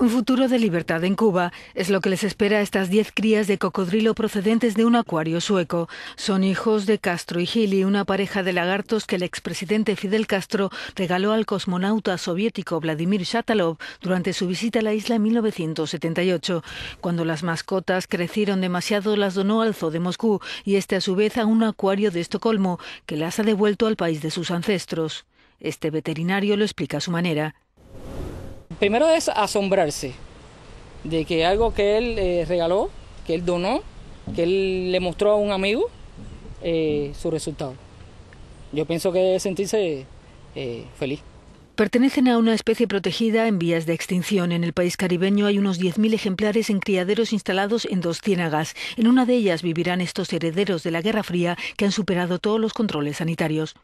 Un futuro de libertad en Cuba es lo que les espera a estas 10 crías de cocodrilo procedentes de un acuario sueco. Son hijos de Castro y Gili, una pareja de lagartos que el expresidente Fidel Castro regaló al cosmonauta soviético Vladimir Shatalov durante su visita a la isla en 1978. Cuando las mascotas crecieron demasiado, las donó al zoo de Moscú y este a su vez a un acuario de Estocolmo, que las ha devuelto al país de sus ancestros. Este veterinario lo explica a su manera primero es asombrarse de que algo que él eh, regaló, que él donó, que él le mostró a un amigo, eh, su resultado. Yo pienso que debe sentirse eh, feliz. Pertenecen a una especie protegida en vías de extinción. En el país caribeño hay unos 10.000 ejemplares en criaderos instalados en dos ciénagas. En una de ellas vivirán estos herederos de la Guerra Fría que han superado todos los controles sanitarios.